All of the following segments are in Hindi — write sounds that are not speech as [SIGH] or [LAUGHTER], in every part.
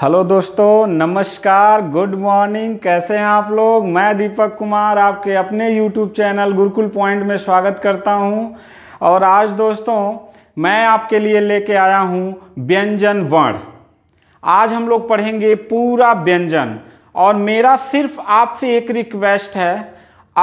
हेलो दोस्तों नमस्कार गुड मॉर्निंग कैसे हैं आप लोग मैं दीपक कुमार आपके अपने यूट्यूब चैनल गुरुकुल पॉइंट में स्वागत करता हूं और आज दोस्तों मैं आपके लिए लेके आया हूं व्यंजन वर्ण आज हम लोग पढ़ेंगे पूरा व्यंजन और मेरा सिर्फ आपसे एक रिक्वेस्ट है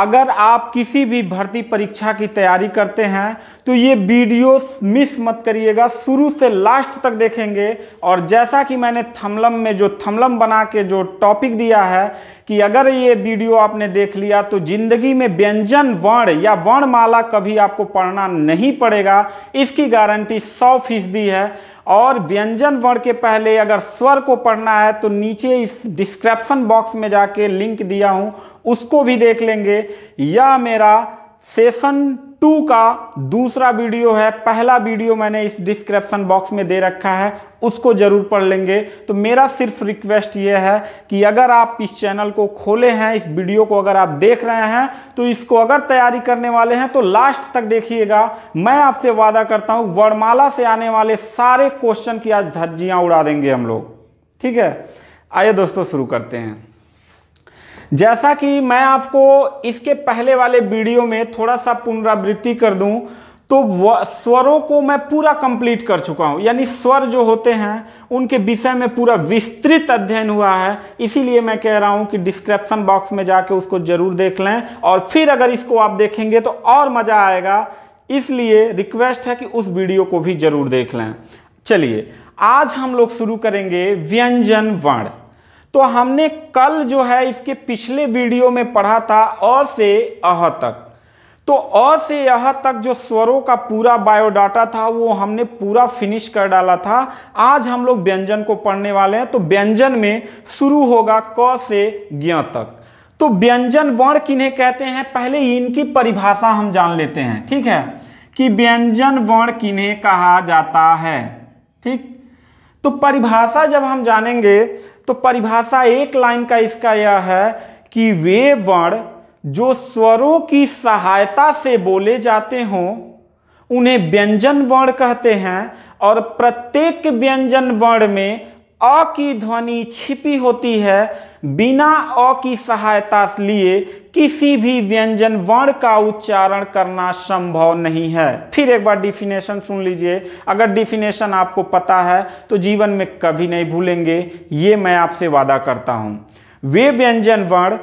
अगर आप किसी भी भर्ती परीक्षा की तैयारी करते हैं तो ये वीडियो मिस मत करिएगा शुरू से लास्ट तक देखेंगे और जैसा कि मैंने थमलम में जो थमलम बना के जो टॉपिक दिया है कि अगर ये वीडियो आपने देख लिया तो जिंदगी में व्यंजन वर्ण या वर्णमाला कभी आपको पढ़ना नहीं पड़ेगा इसकी गारंटी सौ फीसदी है और व्यंजन वर्ण के पहले अगर स्वर को पढ़ना है तो नीचे इस डिस्क्रिप्शन बॉक्स में जाके लिंक दिया हूँ उसको भी देख लेंगे या मेरा सेशन टू का दूसरा वीडियो है पहला वीडियो मैंने इस डिस्क्रिप्शन बॉक्स में दे रखा है उसको जरूर पढ़ लेंगे तो मेरा सिर्फ रिक्वेस्ट यह है कि अगर आप इस चैनल को खोले हैं इस वीडियो को अगर आप देख रहे हैं तो इसको अगर तैयारी करने वाले हैं तो लास्ट तक देखिएगा मैं आपसे वादा करता हूं वर्णमाला से आने वाले सारे क्वेश्चन की आज धज्जियां उड़ा देंगे हम लोग ठीक है आइए दोस्तों शुरू करते हैं जैसा कि मैं आपको इसके पहले वाले वीडियो में थोड़ा सा पुनरावृत्ति कर दूं तो स्वरों को मैं पूरा कंप्लीट कर चुका हूं यानी स्वर जो होते हैं उनके विषय में पूरा विस्तृत अध्ययन हुआ है इसीलिए मैं कह रहा हूं कि डिस्क्रिप्शन बॉक्स में जाके उसको जरूर देख लें और फिर अगर इसको आप देखेंगे तो और मज़ा आएगा इसलिए रिक्वेस्ट है कि उस वीडियो को भी जरूर देख लें चलिए आज हम लोग शुरू करेंगे व्यंजन वर्ण तो हमने कल जो है इसके पिछले वीडियो में पढ़ा था अ से अह तक तो अ से यह तक जो स्वरों का पूरा बायोडाटा था वो हमने पूरा फिनिश कर डाला था आज हम लोग व्यंजन को पढ़ने वाले हैं तो व्यंजन में शुरू होगा क से ज्ञ तक तो व्यंजन वर्ण किन्हें कहते हैं पहले इनकी परिभाषा हम जान लेते हैं ठीक है कि व्यंजन वर्ण किन्हें कहा जाता है ठीक तो परिभाषा जब हम जानेंगे तो परिभाषा एक लाइन का इसका यह है कि वे वर्ण जो स्वरों की सहायता से बोले जाते हों उन्हें व्यंजन वर्ण कहते हैं और प्रत्येक व्यंजन वर्ण में अ की ध्वनि छिपी होती है बिना अ की सहायता लिए किसी भी व्यंजन वर्ण का उच्चारण करना संभव नहीं है फिर एक बार डिफिनेशन सुन लीजिए अगर डिफिनेशन आपको पता है तो जीवन में कभी नहीं भूलेंगे ये मैं आपसे वादा करता हूं वे व्यंजन वर्ण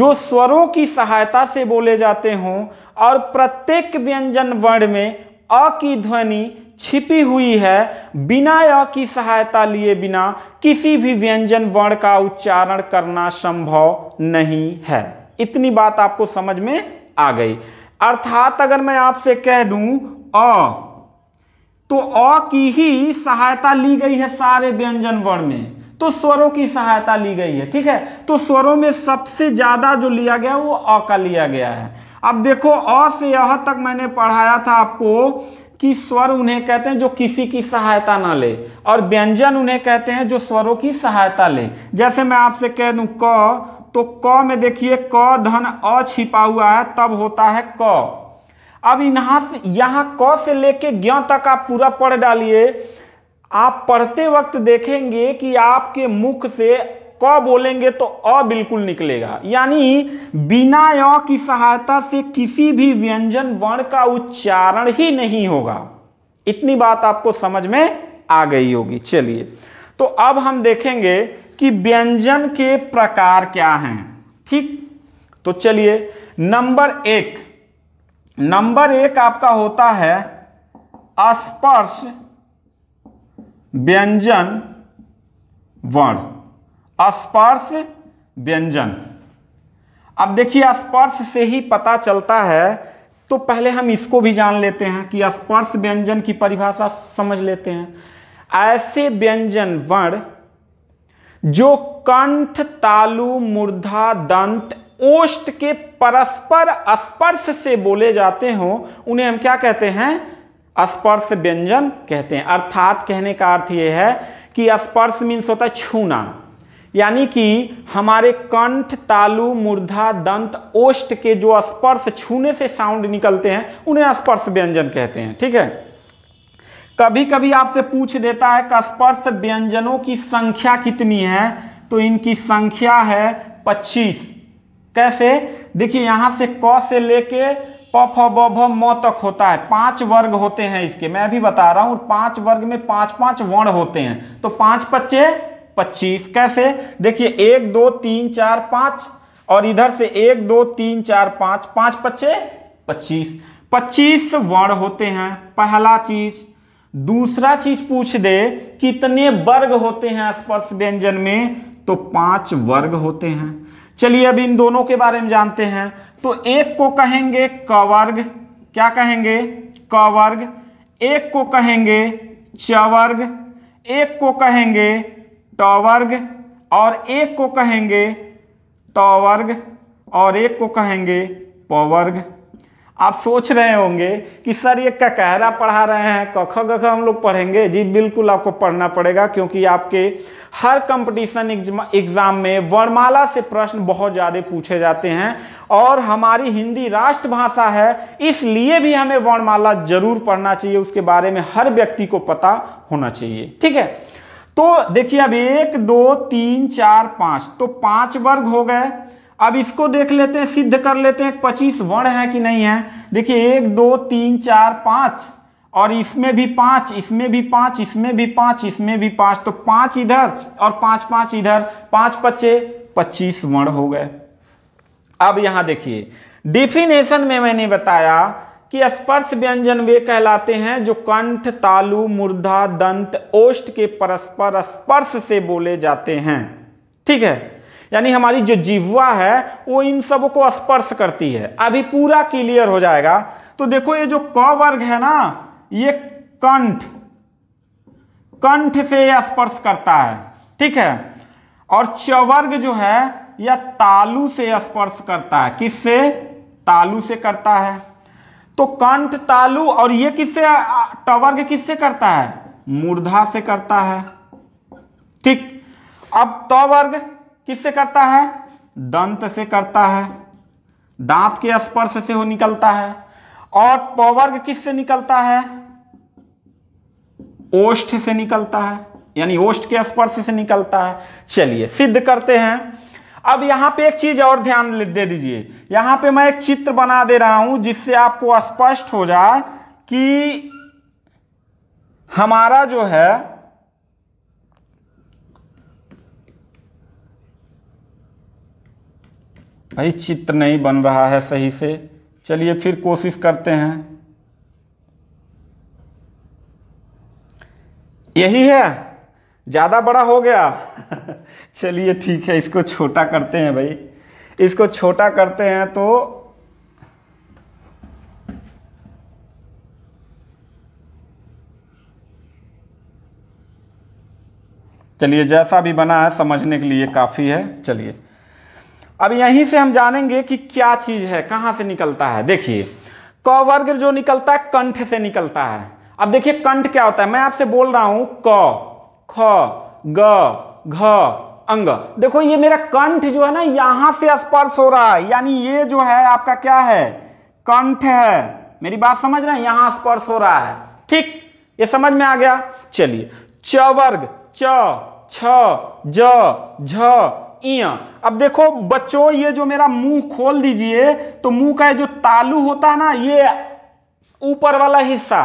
जो स्वरों की सहायता से बोले जाते हों और प्रत्येक व्यंजन वर्ण में अ की ध्वनि छिपी हुई है बिना अ की सहायता लिए बिना किसी भी व्यंजन वर्ण का उच्चारण करना संभव नहीं है इतनी बात आपको समझ में आ गई अर्थात अगर मैं आपसे कह दूं अ तो अ की ही सहायता ली गई है सारे व्यंजन वर्ण में तो स्वरों की सहायता ली गई है ठीक है तो स्वरों में सबसे ज्यादा जो लिया गया वो अ का लिया गया है अब देखो अ से यह तक मैंने पढ़ाया था आपको कि स्वर उन्हें कहते हैं जो किसी की सहायता ना ले और व्यंजन उन्हें कहते हैं जो स्वरों की सहायता ले जैसे मैं आपसे कह दू क तो क में देखिए क धन अ छिपा हुआ है तब होता है क अब यहां से यहां क से लेके ज्ञ तक आप पूरा पढ़ डालिए आप पढ़ते वक्त देखेंगे कि आपके मुख से बोलेंगे तो अ बिल्कुल निकलेगा यानी बिना य की सहायता से किसी भी व्यंजन वर्ण का उच्चारण ही नहीं होगा इतनी बात आपको समझ में आ गई होगी चलिए तो अब हम देखेंगे कि व्यंजन के प्रकार क्या हैं ठीक तो चलिए नंबर एक नंबर एक आपका होता है स्पर्श व्यंजन वर्ण स्पर्श व्यंजन अब देखिए स्पर्श से ही पता चलता है तो पहले हम इसको भी जान लेते हैं कि स्पर्श व्यंजन की परिभाषा समझ लेते हैं ऐसे व्यंजन वर्ण जो कंठ तालु मूर्धा दंत ओष्ट के परस्पर स्पर्श से बोले जाते हो उन्हें हम क्या कहते हैं स्पर्श व्यंजन कहते हैं अर्थात कहने का अर्थ यह है कि स्पर्श मीन्स होता है छूना यानी कि हमारे कंठ तालु मूर्धा दंत ओष्ट के जो स्पर्श छूने से साउंड निकलते हैं उन्हें स्पर्श व्यंजन कहते हैं ठीक है कभी कभी आपसे पूछ देता है कि स्पर्श व्यंजनों की संख्या कितनी है तो इनकी संख्या है 25 कैसे देखिए यहां से क से लेके प फ ब भ म तक होता है पांच वर्ग होते हैं इसके मैं भी बता रहा हूं पांच वर्ग में पांच पांच वर्ण होते हैं तो पांच पच्चे पच्चीस कैसे देखिए एक दो तीन चार पांच और इधर से एक दो तीन चार पांच पांच पच्चे पच्चीस पच्चीस वर्ण होते हैं पहला चीज दूसरा चीज पूछ दे कितने वर्ग होते हैं स्पर्श व्यंजन में तो पांच वर्ग होते हैं चलिए अब इन दोनों के बारे में जानते हैं तो एक को कहेंगे कवर्ग क्या कहेंगे कवर्ग एक को कहेंगे च वर्ग एक को कहेंगे टॉवर्ग और एक को कहेंगे टॉवर्ग और एक को कहेंगे पवर्ग आप सोच रहे होंगे कि सर ये क्या कहरा पढ़ा रहे हैं कख गख हम लोग पढ़ेंगे जी बिल्कुल आपको पढ़ना पड़ेगा क्योंकि आपके हर कंपटीशन एग्जाम में वर्णमाला से प्रश्न बहुत ज़्यादा पूछे जाते हैं और हमारी हिंदी राष्ट्रभाषा है इसलिए भी हमें वर्णमाला जरूर पढ़ना चाहिए उसके बारे में हर व्यक्ति को पता होना चाहिए ठीक है तो देखिए अब एक दो तीन चार पांच तो पांच वर्ग हो गए अब इसको देख लेते हैं सिद्ध कर लेते हैं पच्चीस वर्ण है कि नहीं है देखिए एक दो तीन चार पांच और इसमें भी पांच इसमें भी पांच इसमें भी पांच इसमें भी पांच तो पांच इधर और पांच पांच इधर पांच पच्चे पच्चीस वर्ण हो गए अब यहां देखिए डेफिनेशन में मैंने बताया कि स्पर्श व्यंजन वे कहलाते हैं जो कंठ तालु मुर्धा दंत ओष्ठ के परस्पर स्पर्श से बोले जाते हैं ठीक है यानी हमारी जो जिह्वा है वो इन सब को स्पर्श करती है अभी पूरा क्लियर हो जाएगा तो देखो ये जो क वर्ग है ना ये कंठ कंठ से स्पर्श करता है ठीक है और च वर्ग जो है यह तालु से स्पर्श करता है किससे तालु से करता है तो कंठ तालु और ये किससे टवर्ग किससे करता है मूर्धा से करता है ठीक अब तवर्ग किससे करता है दंत से करता है दांत के स्पर्श से हो निकलता है और पवर्ग किससे निकलता है ओष्ठ से निकलता है यानी ओष्ठ के स्पर्श से निकलता है चलिए सिद्ध करते हैं अब यहाँ पे एक चीज और ध्यान दे दीजिए यहाँ पे मैं एक चित्र बना दे रहा हूं जिससे आपको स्पष्ट हो जाए कि हमारा जो है भाई चित्र नहीं बन रहा है सही से चलिए फिर कोशिश करते हैं यही है ज़्यादा बड़ा हो गया [LAUGHS] चलिए ठीक है इसको छोटा करते हैं भाई इसको छोटा करते हैं तो चलिए जैसा भी बना है समझने के लिए काफ़ी है चलिए अब यहीं से हम जानेंगे कि क्या चीज़ है कहां से निकलता है देखिए क वर्ग जो निकलता है कंठ से निकलता है अब देखिए कंठ क्या होता है मैं आपसे बोल रहा हूं क ख ग घ अंग देखो ये मेरा कंठ जो है ना यहां से स्पर्श हो रहा है यानी ये जो है आपका क्या है कंठ है मेरी बात समझ रहे हैं यहां स्पर्श हो रहा है ठीक ये समझ में आ गया चलिए च वर्ग च छ ज झ अब देखो बच्चों ये जो मेरा मुंह खोल दीजिए तो मुंह का जो तालू होता है ना ये ऊपर वाला हिस्सा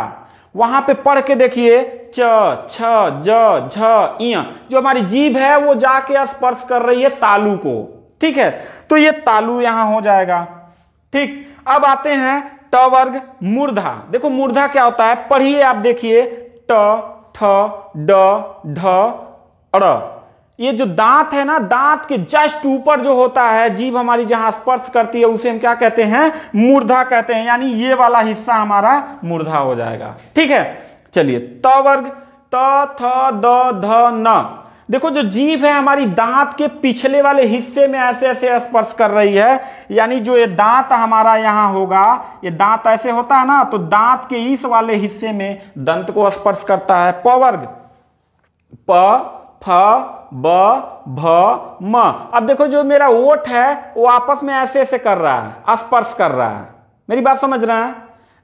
वहां पे पढ़ के देखिए च छ ज झ जो हमारी जीभ है वो जाके स्पर्श कर रही है तालू को ठीक है तो ये तालू यहां हो जाएगा ठीक अब आते हैं ट वर्ग मूर्धा देखो मूर्धा क्या होता है पढ़िए आप देखिए ट ठ ड ढ ये जो दांत है ना दांत के जस्ट ऊपर जो होता है जीव हमारी जहां स्पर्श करती है उसे हम क्या कहते हैं मूर्धा कहते हैं यानी ये वाला हिस्सा हमारा मूर्धा हो जाएगा ठीक है चलिए त वर्ग त थ द ध न देखो जो जीव है हमारी दांत के पिछले वाले हिस्से में ऐसे ऐसे स्पर्श कर रही है यानी जो ये दांत हमारा यहाँ होगा ये दांत ऐसे होता है ना तो दांत के इस वाले हिस्से में दंत को स्पर्श करता है पवर्ग प फ ब भ म अब देखो जो मेरा ओट है वो आपस में ऐसे ऐसे कर रहा है स्पर्श कर रहा है मेरी बात समझ रहे हैं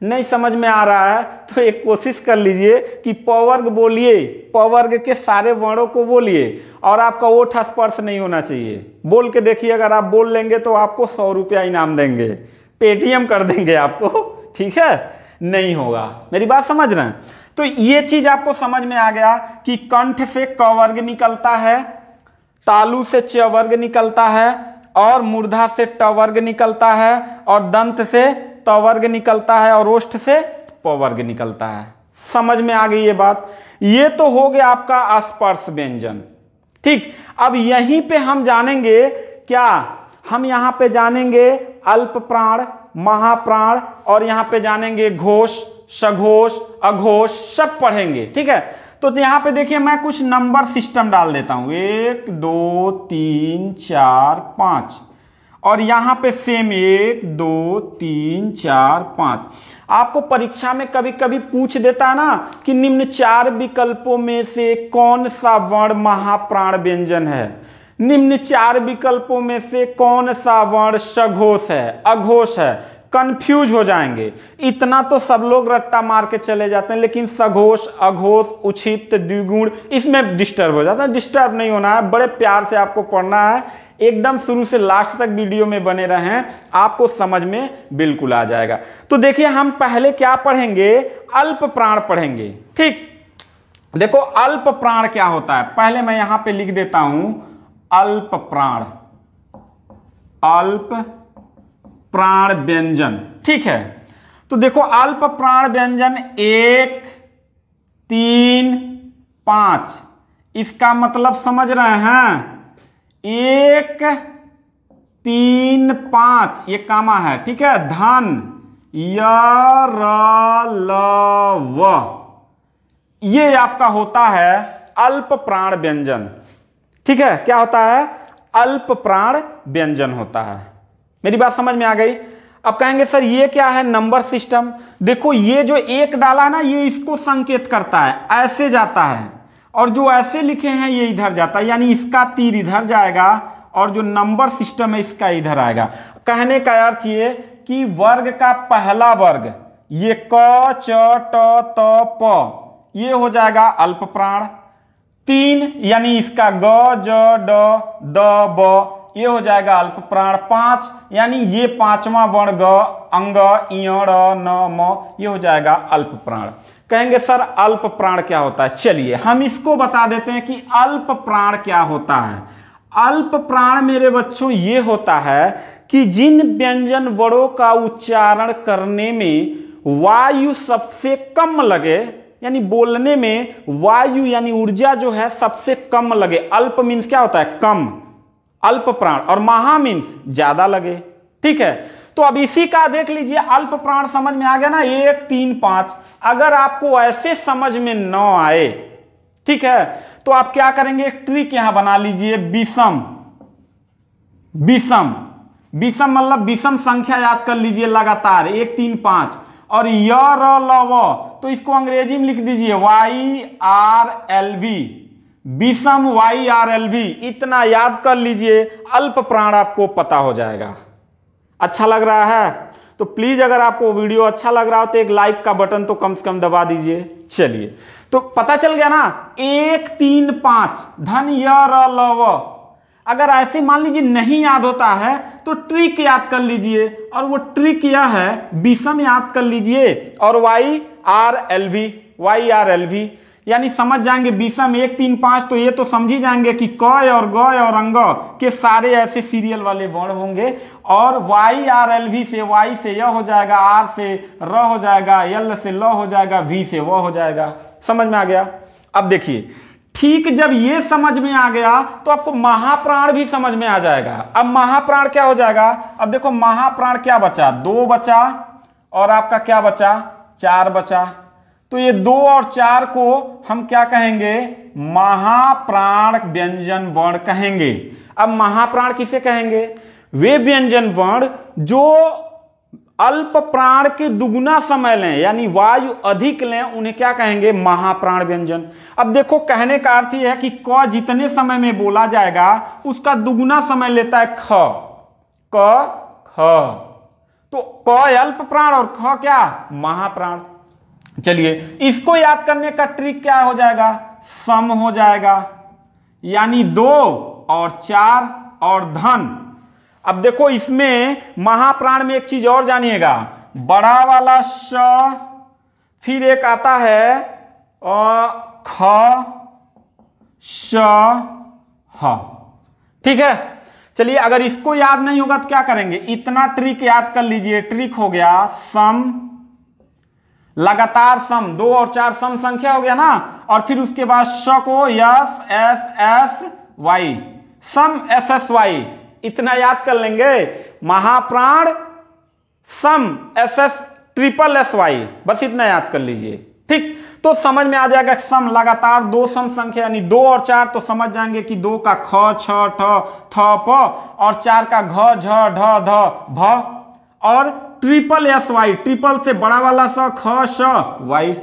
नहीं समझ में आ रहा है तो एक कोशिश कर लीजिए कि पवर्ग बोलिए पवर्ग के सारे वर्णों को बोलिए और आपका ओठ स्पर्श नहीं होना चाहिए बोल के देखिए अगर आप बोल लेंगे तो आपको सौ रुपया इनाम देंगे पेटीएम कर देंगे आपको ठीक है नहीं होगा मेरी बात समझ रहे हैं तो ये चीज आपको समझ में आ गया कि कंठ से क वर्ग निकलता है तालु से च वर्ग निकलता है और मूर्धा से ट वर्ग निकलता है और दंत से त वर्ग निकलता है और ओष्ठ से प वर्ग निकलता है समझ में आ गई ये बात ये तो हो गया आपका स्पर्श व्यंजन ठीक अब यहीं पे हम जानेंगे क्या हम यहां पे जानेंगे अल्प प्राण महाप्राण और यहां पे जानेंगे घोष सघोष अघोष सब पढ़ेंगे ठीक है तो यहां पे देखिए मैं कुछ नंबर सिस्टम डाल देता हूं एक दो तीन चार पांच और यहां पे सेम एक दो तीन चार पांच आपको परीक्षा में कभी कभी पूछ देता है ना कि निम्न चार विकल्पों में से कौन सा वर्ण महाप्राण व्यंजन है निम्न चार विकल्पों में से कौन सा वर्ण सघोष है अघोष है कंफ्यूज हो जाएंगे इतना तो सब लोग रट्टा मार के चले जाते हैं लेकिन सघोष अघोष उचित द्विगुण इसमें डिस्टर्ब हो जाता है डिस्टर्ब नहीं होना है बड़े प्यार से आपको पढ़ना है एकदम शुरू से लास्ट तक वीडियो में बने रहें आपको समझ में बिल्कुल आ जाएगा तो देखिए हम पहले क्या पढ़ेंगे अल्प प्राण पढ़ेंगे ठीक देखो अल्प प्राण क्या होता है पहले मैं यहां पे लिख देता हूं अल्प प्राण अल्प प्राण व्यंजन ठीक है तो देखो अल्प प्राण व्यंजन एक तीन पांच इसका मतलब समझ रहे हैं एक तीन पांच ये कामा है ठीक है धन ये आपका होता है अल्प प्राण व्यंजन ठीक है क्या होता है अल्प प्राण व्यंजन होता है मेरी बात समझ में आ गई अब कहेंगे सर ये क्या है नंबर सिस्टम देखो ये जो एक डाला ना ये इसको संकेत करता है ऐसे जाता है और जो ऐसे लिखे हैं ये इधर जाता है यानी इसका तीर इधर जाएगा और जो नंबर सिस्टम है इसका इधर आएगा कहने का अर्थ ये कि वर्ग का पहला वर्ग ये क च ट त प ये हो जाएगा अल्प प्राण तीन यानी इसका ग ज ड द ब ये हो जाएगा अल्प प्राण पांच यानी ये पांचवा ग अंग न म ये हो जाएगा अल्प प्राण कहेंगे सर अल्प प्राण क्या होता है चलिए हम इसको बता देते हैं कि अल्प प्राण क्या होता है अल्प प्राण मेरे बच्चों ये होता है कि जिन व्यंजन वर्णों का उच्चारण करने में वायु सबसे कम लगे यानी बोलने में वायु यानी ऊर्जा जो है सबसे कम लगे अल्प मीन्स क्या होता है कम अल्प प्राण और महा मीन्स ज्यादा लगे ठीक है तो अब इसी का देख लीजिए अल्प प्राण समझ में आ गया ना एक तीन पांच अगर आपको ऐसे समझ में न आए ठीक है तो आप क्या करेंगे एक ट्रिक यहां बना लीजिए विषम विषम विषम मतलब विषम संख्या याद कर लीजिए लगातार एक तीन पांच और य ल तो इसको अंग्रेजी में लिख दीजिए वाई आर एल वी विषम वाई आर एल भी इतना याद कर लीजिए अल्प प्राण आपको पता हो जाएगा अच्छा लग रहा है तो प्लीज अगर आपको वीडियो अच्छा लग रहा हो तो एक लाइक का बटन तो कम से कम दबा दीजिए चलिए तो पता चल गया ना एक तीन पांच धन य अगर ऐसे मान लीजिए नहीं याद होता है तो ट्रिक याद कर लीजिए और वो ट्रिक यह है विषम याद कर लीजिए और Y R L V Y R L V यानी समझ जाएंगे विषम एक तीन पाँच तो ये तो समझ ही जाएंगे कि क और ग और अंग के सारे ऐसे सीरियल वाले वर्ण होंगे और वाई आर एल वी से वाई से यह हो जाएगा आर से र हो जाएगा एल से ल हो जाएगा वी से व हो जाएगा समझ में आ गया अब देखिए ठीक जब ये समझ में आ गया तो आपको महाप्राण भी समझ में आ जाएगा अब महाप्राण क्या हो जाएगा अब देखो महाप्राण क्या बचा दो बचा और आपका क्या बचा चार बचा तो ये दो और चार को हम क्या कहेंगे महाप्राण व्यंजन वर्ण कहेंगे अब महाप्राण किसे कहेंगे वे व्यंजन वर्ण जो अल्प प्राण के दुगुना समय लें यानी वायु अधिक लें उन्हें क्या कहेंगे महाप्राण व्यंजन अब देखो कहने का अर्थ यह है कि क जितने समय में बोला जाएगा उसका दुगुना समय लेता है ख क ख तो क अल्प प्राण और ख क्या महाप्राण चलिए इसको याद करने का ट्रिक क्या हो जाएगा सम हो जाएगा यानी दो और चार और धन अब देखो इसमें महाप्राण में एक चीज और जानिएगा बड़ा वाला स फिर एक आता है ख स ह ठीक है चलिए अगर इसको याद नहीं होगा तो क्या करेंगे इतना ट्रिक याद कर लीजिए ट्रिक हो गया सम लगातार सम दो और चार सम संख्या हो गया ना और फिर उसके बाद स को यस एस एस वाई सम एस एस वाई इतना याद कर लेंगे महाप्राण सम S S triple S Y बस इतना याद कर लीजिए ठीक तो समझ में आ जाएगा सम लगातार दो सम संख्या यानी दो और चार तो समझ जाएंगे कि दो का ख छ ठ प और चार का घ झ ढ ध भ और ट्रिपल एस वाई ट्रिपल से बड़ा वाला स ख स वाई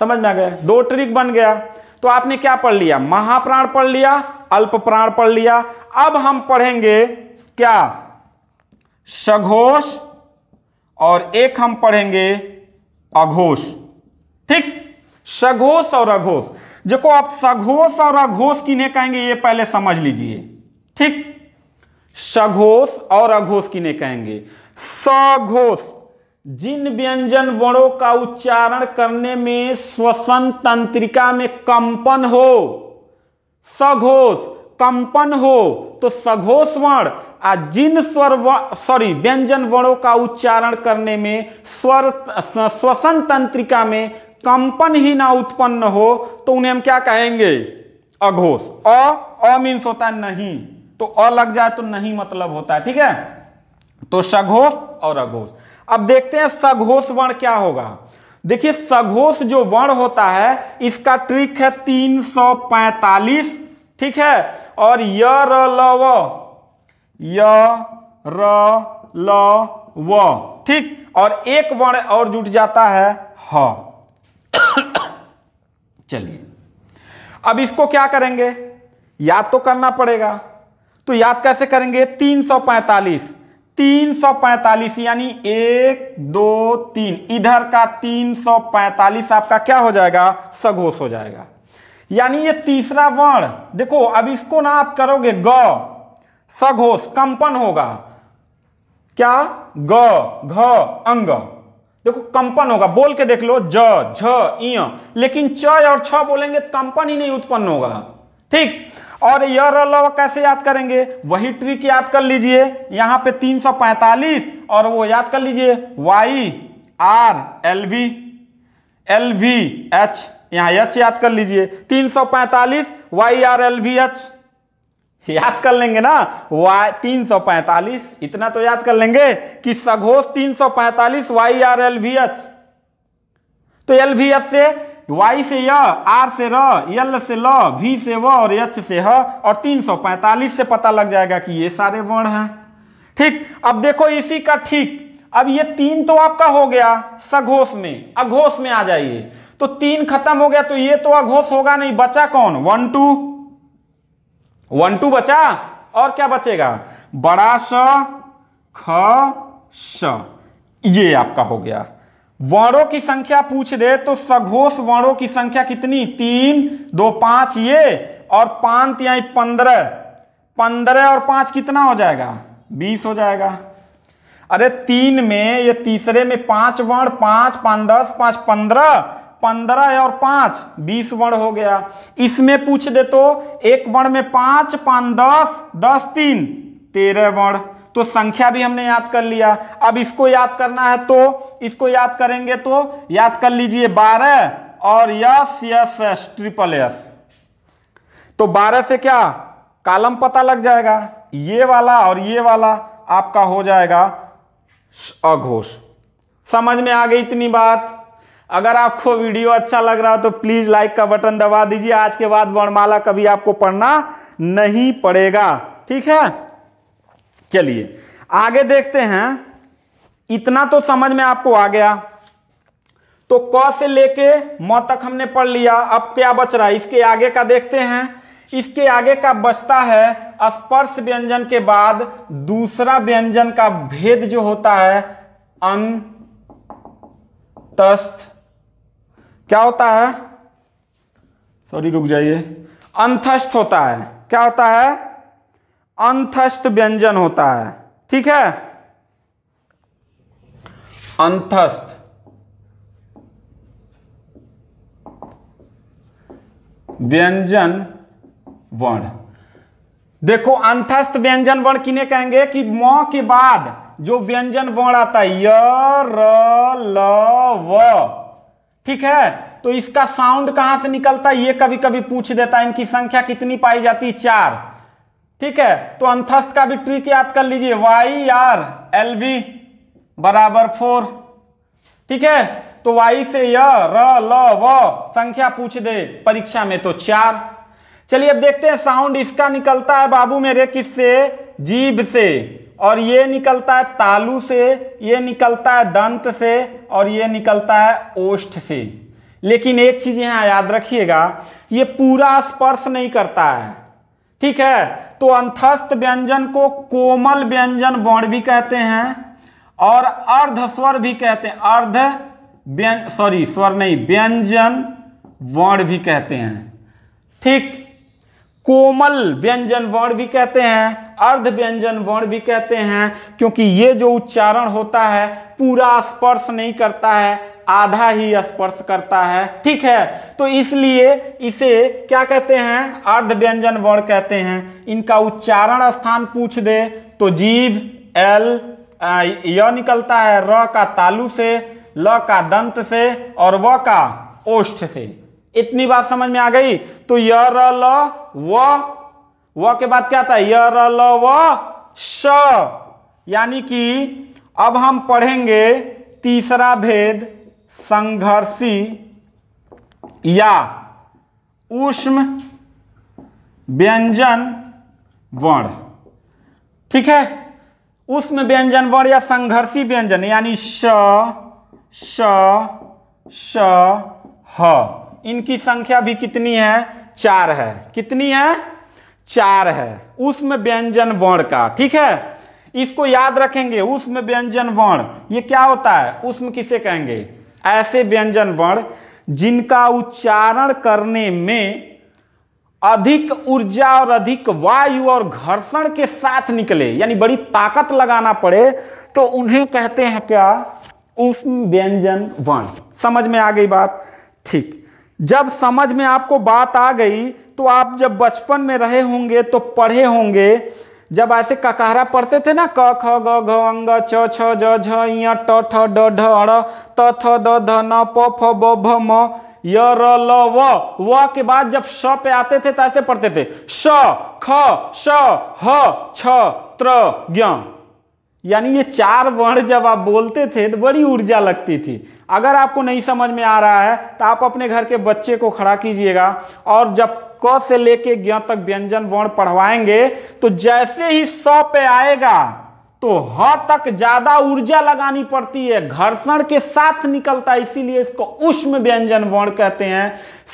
समझ में आ गया दो ट्रिक बन गया तो आपने क्या पढ़ लिया महाप्राण पढ़ लिया अल्प प्राण पढ़ लिया अब हम पढ़ेंगे क्या सघोष और एक हम पढ़ेंगे अघोष ठीक सघोष और अघोष देखो आप सघोष और अघोष किने कहेंगे ये पहले समझ लीजिए ठीक सघोष और अघोष किन्हें कहेंगे सघोष जिन व्यंजन वर्णों का उच्चारण करने में श्वसन तंत्रिका में कंपन हो सघोष कंपन हो तो सघोष वर्ण आ जिन स्वर सॉरी व्यंजन वर्णों का उच्चारण करने में स्वर श्वसन तंत्रिका में कंपन ही ना उत्पन्न हो तो उन्हें हम क्या कहेंगे अघोष अ मीन्स होता है नहीं तो अ लग जाए तो नहीं मतलब होता है ठीक है तो सघोष और अघोष अब देखते हैं सघोष वर्ण क्या होगा देखिए सघोष जो वर्ण होता है इसका ट्रिक है 345 ठीक है और य र ल व य र ल व ठीक और एक वर्ण और जुट जाता है ह चलिए अब इसको क्या करेंगे याद तो करना पड़ेगा तो याद कैसे करेंगे 345 345 यानी एक दो तीन इधर का 345 आपका क्या हो जाएगा सघोष हो जाएगा यानी ये तीसरा वर्ण देखो अब इसको ना आप करोगे ग सघोष कंपन होगा क्या ग घ अंग देखो कंपन होगा बोल के देख लो ज झ लेकिन च और छ बोलेंगे तो कंपन ही नहीं उत्पन्न होगा ठीक और यर अलावा कैसे याद करेंगे वही ट्रिक याद कर लीजिए यहाँ पे 345 और वो याद कर लीजिए Y R L V L V H यहाँ एच याद कर लीजिए 345 Y R L V H याद कर लेंगे ना वाई पैंतालीस इतना तो याद कर लेंगे कि सघोष 345 Y R L V H तो एल वी एच से वाई से य आर से र यल से ल वी से व और एच से ह और 345 से पता लग जाएगा कि ये सारे वर्ण हैं ठीक अब देखो इसी का ठीक अब ये तीन तो आपका हो गया सघोष में अघोष में आ जाइए तो तीन खत्म हो गया तो ये तो अघोष होगा नहीं बचा कौन वन टू वन टू बचा और क्या बचेगा बड़ा स ख स ये आपका हो गया वर्णों की संख्या पूछ दे तो सघोष वर्णों की संख्या कितनी तीन दो पांच ये और पांच या पंद्रह पंद्रह और पांच कितना हो जाएगा बीस हो जाएगा अरे तीन में ये तीसरे में पांच वर्ण पांच पांच दस पांच पंद्रह पंद्रह और पांच बीस वर्ण हो गया इसमें पूछ दे तो एक वर्ण में पांच पांच दस दस तीन तेरह वर्ण तो संख्या भी हमने याद कर लिया अब इसको याद करना है तो इसको याद करेंगे तो याद कर लीजिए बारह और S S S triple S तो बारह से क्या कालम पता लग जाएगा ये वाला और ये वाला आपका हो जाएगा अघोष समझ में आ गई इतनी बात अगर आपको वीडियो अच्छा लग रहा हो तो प्लीज लाइक का बटन दबा दीजिए आज के बाद वर्णमाला कभी आपको पढ़ना नहीं पड़ेगा ठीक है चलिए आगे देखते हैं इतना तो समझ में आपको आ गया तो क से लेके म तक हमने पढ़ लिया अब क्या बच रहा है इसके आगे का देखते हैं इसके आगे का बचता है स्पर्श व्यंजन के बाद दूसरा व्यंजन का भेद जो होता है अन तस्थ क्या होता है सॉरी रुक जाइए अंतस्थ होता है क्या होता है अंतस्थ व्यंजन होता है ठीक है अंतस्थ व्यंजन वर्ण देखो अंतस्थ व्यंजन वर्ण किने कहेंगे कि म के बाद जो व्यंजन वर्ण आता है य र ल व ठीक है तो इसका साउंड कहां से निकलता है ये कभी कभी पूछ देता है इनकी संख्या कितनी पाई जाती है चार ठीक है तो अंथस्थ का भी ट्रिक याद कर लीजिए वाई आर एल बी बराबर फोर ठीक है तो वाई से य र ल व संख्या पूछ दे परीक्षा में तो चार चलिए अब देखते हैं साउंड इसका निकलता है बाबू मेरे किससे जीभ से और ये निकलता है तालू से ये निकलता है दंत से और ये निकलता है ओष्ठ से लेकिन एक चीज यहां याद रखिएगा ये पूरा स्पर्श नहीं करता है ठीक है तो अंतस्थ व्यंजन को कोमल व्यंजन वर्ण भी कहते हैं और अर्धस्वर भी कहते हैं अर्ध सॉरी स्वर नहीं व्यंजन वर्ण भी कहते हैं ठीक कोमल व्यंजन वर्ण भी कहते हैं अर्ध व्यंजन वर्ण भी कहते हैं क्योंकि ये जो उच्चारण होता है पूरा स्पर्श नहीं करता है आधा ही स्पर्श करता है ठीक है तो इसलिए इसे क्या कहते हैं अर्ध व्यंजन वर्ण कहते हैं इनका उच्चारण स्थान पूछ दे तो जीव एल य निकलता है र का तालु से ल का दंत से और व का ओष्ठ से इतनी बात समझ में आ गई तो य र ल व व के बाद क्या आता है य र ल व श यानी कि अब हम पढ़ेंगे तीसरा भेद संघर्षी या उष्म व्यंजन वर्ण ठीक है उष्म व्यंजन वर्ण या संघर्षी व्यंजन यानी श स श ह इनकी संख्या भी कितनी है चार है कितनी है चार है उष्म व्यंजन वर्ण का ठीक है इसको याद रखेंगे उष्म व्यंजन वर्ण ये क्या होता है उष्म किसे कहेंगे ऐसे व्यंजन वर्ण जिनका उच्चारण करने में अधिक ऊर्जा और अधिक वायु और घर्षण के साथ निकले यानी बड़ी ताकत लगाना पड़े तो उन्हें कहते हैं क्या उष्ण व्यंजन वर्ण समझ में आ गई बात ठीक जब समझ में आपको बात आ गई तो आप जब बचपन में रहे होंगे तो पढ़े होंगे जब ऐसे ककहरा पढ़ते थे ना क ख ग घ अंग च छ ज झ इ ट ठ ड ढ ण त थ द ध न प फ ब भ म य र ल व व के बाद जब श पे आते थे तो ऐसे पढ़ते थे श ख श ह छ त्र ज्ञ यानी ये चार वर्ण जब आप बोलते थे तो बड़ी ऊर्जा लगती थी अगर आपको नहीं समझ में आ रहा है तो आप अपने घर के बच्चे को खड़ा कीजिएगा और जब क से लेके ज्ञ तक व्यंजन वर्ण पढ़वाएंगे तो जैसे ही स पे आएगा तो ह तक ज्यादा ऊर्जा लगानी पड़ती है घर्षण के साथ निकलता है इसीलिए इसको उष्म व्यंजन वर्ण कहते हैं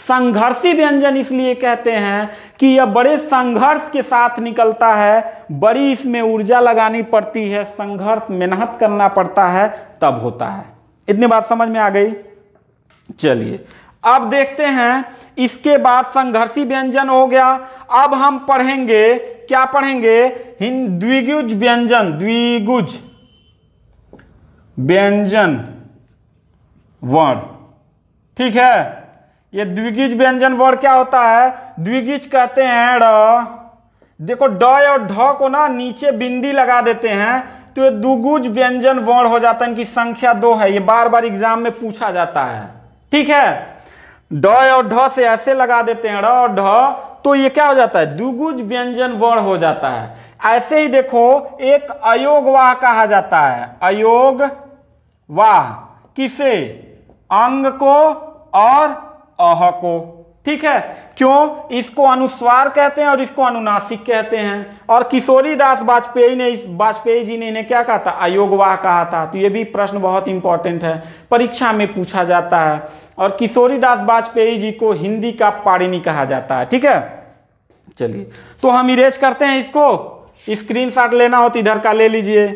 संघर्षी व्यंजन इसलिए कहते हैं कि यह बड़े संघर्ष के साथ निकलता है बड़ी इसमें ऊर्जा लगानी पड़ती है संघर्ष मेहनत करना पड़ता है तब होता है इतनी बात समझ में आ गई चलिए अब देखते हैं इसके बाद संघर्षी व्यंजन हो गया अब हम पढ़ेंगे क्या पढ़ेंगे द्विगुज व्यंजन द्विगुज व्यंजन वर्ण ठीक है ये द्विगिज व्यंजन वर्ण क्या होता है द्विगिज कहते हैं ड देखो ड और ढ को ना नीचे बिंदी लगा देते हैं तो ये दुगुज व्यंजन वर्ण हो जाता है इनकी संख्या दो है ये बार बार एग्जाम में पूछा जाता है ठीक है ड और ढ से ऐसे लगा देते हैं ड और ढ तो ये क्या हो जाता है दुगुज व्यंजन वर्ण हो जाता है ऐसे ही देखो एक अयोग वाह कहा जाता है अयोग वाह किसे अंग को और अह को ठीक है क्यों इसको अनुस्वार कहते हैं और इसको अनुनासिक कहते हैं और किशोरी दास वाजपेयी ने इस वाजपेयी जी ने इन्हें क्या कहा था अयोगवाह कहा था तो ये भी प्रश्न बहुत इंपॉर्टेंट है परीक्षा में पूछा जाता है और किशोरी दास वाजपेयी जी को हिंदी का पाड़िनी कहा जाता है ठीक है चलिए तो हम इरेज करते हैं इसको शॉट लेना हो तो इधर का ले लीजिए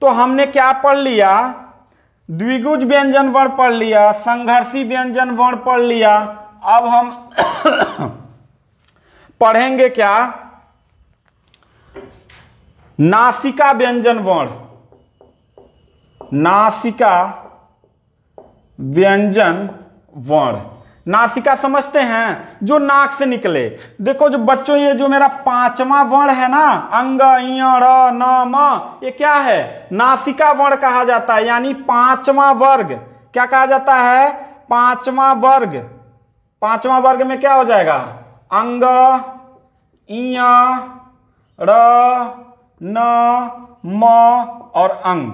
तो हमने क्या पढ़ लिया द्विगुज व्यंजन वर्ण पढ़ लिया संघर्षी व्यंजन वर्ण पढ़ लिया अब हम पढ़ेंगे क्या नासिका व्यंजन वर्ण नासिका व्यंजन वर्ण नासिका समझते हैं जो नाक से निकले देखो जो बच्चों ये जो मेरा पांचवा वर्ण है ना अंग न म ये क्या है नासिका वर्ण कहा जाता है यानी पांचवा वर्ग क्या कहा जाता है पांचवा वर्ग पांचवा वर्ग में क्या हो जाएगा अंग र न म और अंग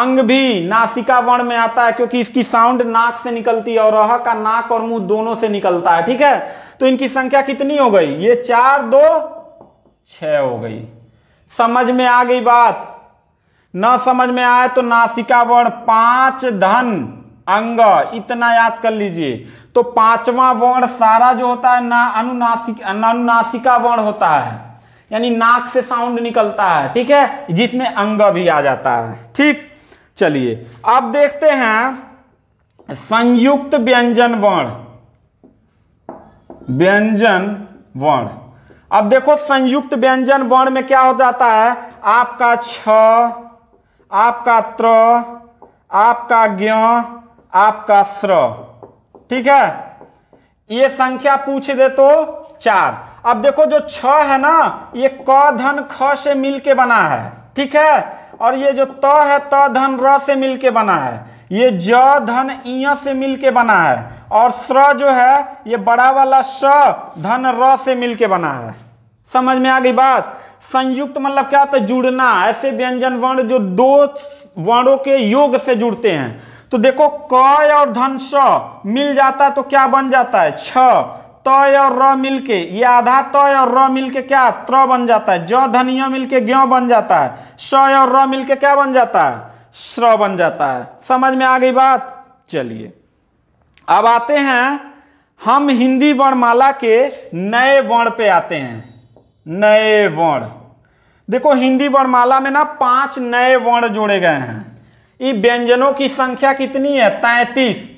अंग भी नासिका वर्ण में आता है क्योंकि इसकी साउंड नाक से निकलती है और रह का नाक और मुंह दोनों से निकलता है ठीक है तो इनकी संख्या कितनी हो गई ये चार दो छ हो गई समझ में आ गई बात न समझ में आए तो नासिका वर्ण पांच धन अंग इतना याद कर लीजिए तो पांचवा वर्ण सारा जो होता है ना अनुनासिक अनुनासिका वर्ण होता है यानी नाक से साउंड निकलता है ठीक है जिसमें अंग भी आ जाता है ठीक चलिए अब देखते हैं संयुक्त व्यंजन वर्ण व्यंजन वर्ण अब देखो संयुक्त व्यंजन वर्ण में क्या हो जाता है आपका छ आपका त्र आपका ज्ञ आपका स्र ठीक है ये संख्या पूछ दे तो चार अब देखो जो छ है ना ये क धन ख से मिल के बना है ठीक है और ये जो त है त धन र से मिल के बना है ये ज धन इय से मिल के बना है और स्र जो है ये बड़ा वाला स धन र से मिलके बना है समझ में आ गई बात संयुक्त मतलब क्या होता तो है जुड़ना ऐसे व्यंजन वर्ण जो दो वर्णों के योग से जुड़ते हैं तो देखो क और धन स मिल जाता है तो क्या बन जाता है छ तय और र मिलके ये आधा तय और र मिलके क्या त्र बन जाता है ज य मिलके ज्ञ बन जाता है स और र मिलके क्या बन जाता है स्र बन जाता है समझ में आ गई बात चलिए अब आते हैं हम हिंदी वर्णमाला के नए वर्ण पे आते हैं नए वर्ण देखो हिंदी वर्णमाला में ना पांच नए वर्ण जोड़े गए हैं ये व्यंजनों की संख्या कितनी है तैतीस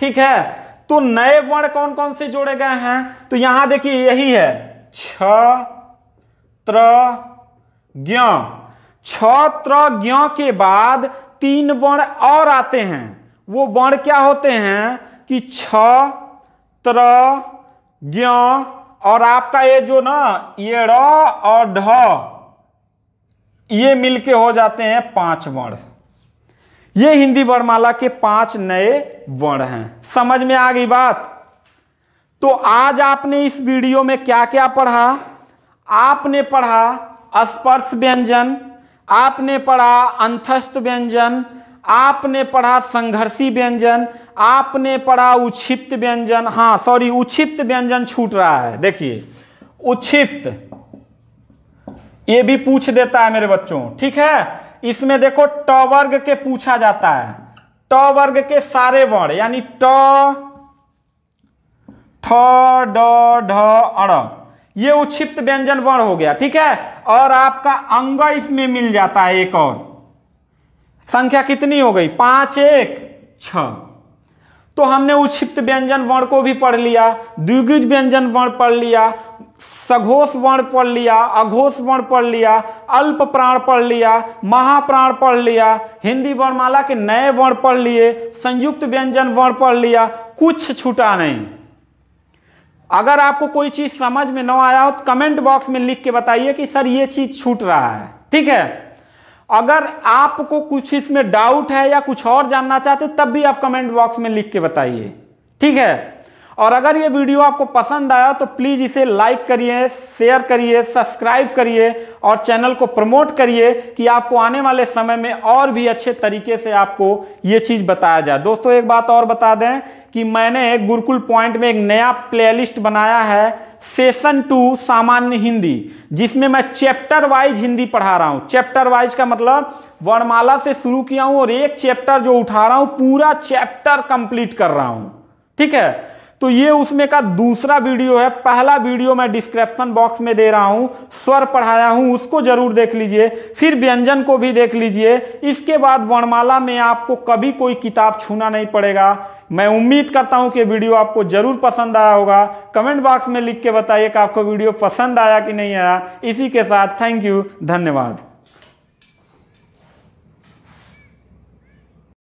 ठीक है तो नए वर्ण कौन कौन से जोड़े गए हैं तो यहां देखिए यही है छ त्र ज्ञ छ त्र ज्ञ के बाद तीन वर्ण और आते हैं वो वर्ण क्या होते हैं कि छ त्र ज्ञ और आपका ये जो ना ये र और ढ ये मिलके हो जाते हैं पांच वर्ण ये हिंदी वर्णमाला के पांच नए वर्ण हैं समझ में आ गई बात तो आज आपने इस वीडियो में क्या क्या पढ़ा आपने पढ़ा स्पर्श व्यंजन आपने पढ़ा अंतस्थ व्यंजन आपने पढ़ा संघर्षी व्यंजन आपने पढ़ा उक्षिप्त व्यंजन हां सॉरी उक्षिप्त व्यंजन छूट रहा है देखिए उक्षिप्त ये भी पूछ देता है मेरे बच्चों ठीक है इसमें देखो ट वर्ग के पूछा जाता है ट वर्ग के सारे वर्ण यानी ट ठ ये उत्षिप्त व्यंजन वर्ण हो गया ठीक है और आपका अंग इसमें मिल जाता है एक और संख्या कितनी हो गई पांच एक छ तो हमने उक्षिप्त व्यंजन वर्ण को भी पढ़ लिया द्विगुज व्यंजन वर्ण पढ़ लिया सघोष वर्ण पढ़ लिया अघोष वर्ण पढ़ लिया अल्प प्राण पढ़ लिया महाप्राण पढ़ लिया हिंदी वर्णमाला के नए वर्ण पढ़ लिए संयुक्त व्यंजन वर्ण पढ़ लिया कुछ छूटा नहीं अगर आपको कोई चीज़ समझ में न आया हो तो कमेंट बॉक्स में लिख के बताइए कि सर ये चीज़ छूट रहा है ठीक है अगर आपको कुछ इसमें डाउट है या कुछ और जानना चाहते तब भी आप कमेंट बॉक्स में लिख के बताइए ठीक है और अगर ये वीडियो आपको पसंद आया तो प्लीज़ इसे लाइक करिए शेयर करिए सब्सक्राइब करिए और चैनल को प्रमोट करिए कि आपको आने वाले समय में और भी अच्छे तरीके से आपको ये चीज़ बताया जाए दोस्तों एक बात और बता दें कि मैंने गुरुकुल पॉइंट में एक नया प्लेलिस्ट बनाया है सेशन टू सामान्य हिंदी जिसमें मैं चैप्टर वाइज हिंदी पढ़ा रहा हूँ चैप्टर वाइज का मतलब वर्णमाला से शुरू किया हूँ और एक चैप्टर जो उठा रहा हूँ पूरा चैप्टर कंप्लीट कर रहा हूँ ठीक है तो ये उसमें का दूसरा वीडियो है पहला वीडियो मैं डिस्क्रिप्शन बॉक्स में दे रहा हूँ स्वर पढ़ाया हूँ उसको जरूर देख लीजिए फिर व्यंजन को भी देख लीजिए इसके बाद वर्णमाला में आपको कभी कोई किताब छूना नहीं पड़ेगा मैं उम्मीद करता हूं कि वीडियो आपको जरूर पसंद आया होगा कमेंट बॉक्स में लिख के बताइए कि आपको वीडियो पसंद आया कि नहीं आया इसी के साथ थैंक यू धन्यवाद